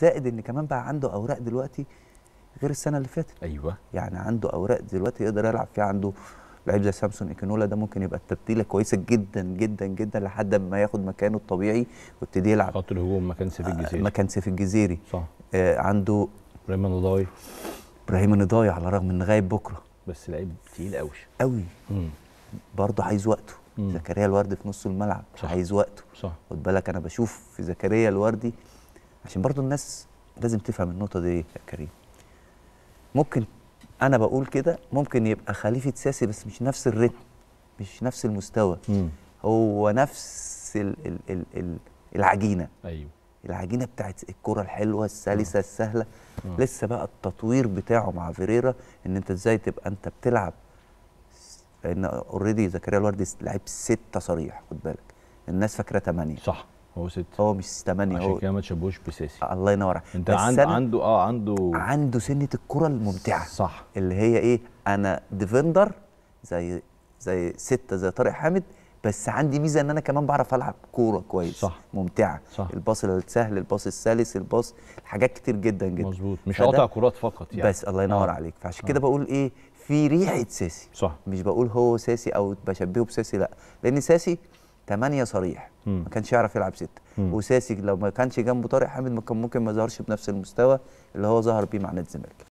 زائد ان كمان بقى عنده اوراق دلوقتي غير السنه اللي فاتت ايوه يعني عنده اوراق دلوقتي يقدر يلعب فيها عنده لعيب زي سامسون ايكنولا ده ممكن يبقى التبديله كويسه جدا جدا جدا لحد ما ياخد مكانه الطبيعي ويبتدي يلعب خط الهجوم مكان سيف آه، الجزيري مكان سيف الجزيري صح آه عنده ابراهيم النضاي ابراهيم النضاي على الرغم ان غايب بكره بس لعيب تقيل قوي قوي برضه عايز وقته زكريا الوردي في نص الملعب صح. عايز وقته صح خد بالك انا بشوف في زكريا الوردي عشان برضو الناس لازم تفهم النقطة دي يا كريم ممكن أنا بقول كده ممكن يبقى خليفة ساسي بس مش نفس الريتم مش نفس المستوى مم. هو نفس الـ الـ الـ الـ العجينة أيوه العجينة بتاعت الكرة الحلوة السلسة السهلة مم. لسه بقى التطوير بتاعه مع فيريرا إن أنت إزاي تبقى أنت بتلعب لأن أوريدي زكريا الوردي لعب ستة صريح خد بالك الناس فاكرة ثمانية صح هو ستة هو مش ثمانية عشان كده ما تشبهوش بسيسي الله ينور عليك انت عند عنده اه عنده عنده سنة الكرة الممتعة صح اللي هي ايه انا ديفندر زي زي ستة زي طارق حامد بس عندي ميزه ان انا كمان بعرف العب كوره كويس صح ممتعه صح الباص السهل الباص السلس الباص حاجات كتير جدا جدا مظبوط مش قاطع كرات فقط يعني بس الله ينور آه. عليك فعشان آه. كده بقول ايه في ريحه ساسي صح مش بقول هو ساسي او بشبهه بساسي لا لان ساسي 8 صريح مم. ما كانش يعرف يلعب 6 وساسي لو ما كانش جنبه طارق حامد ما كان ممكن ما ظهرش بنفس المستوى اللي هو ظهر بيه مع نادي الزمالك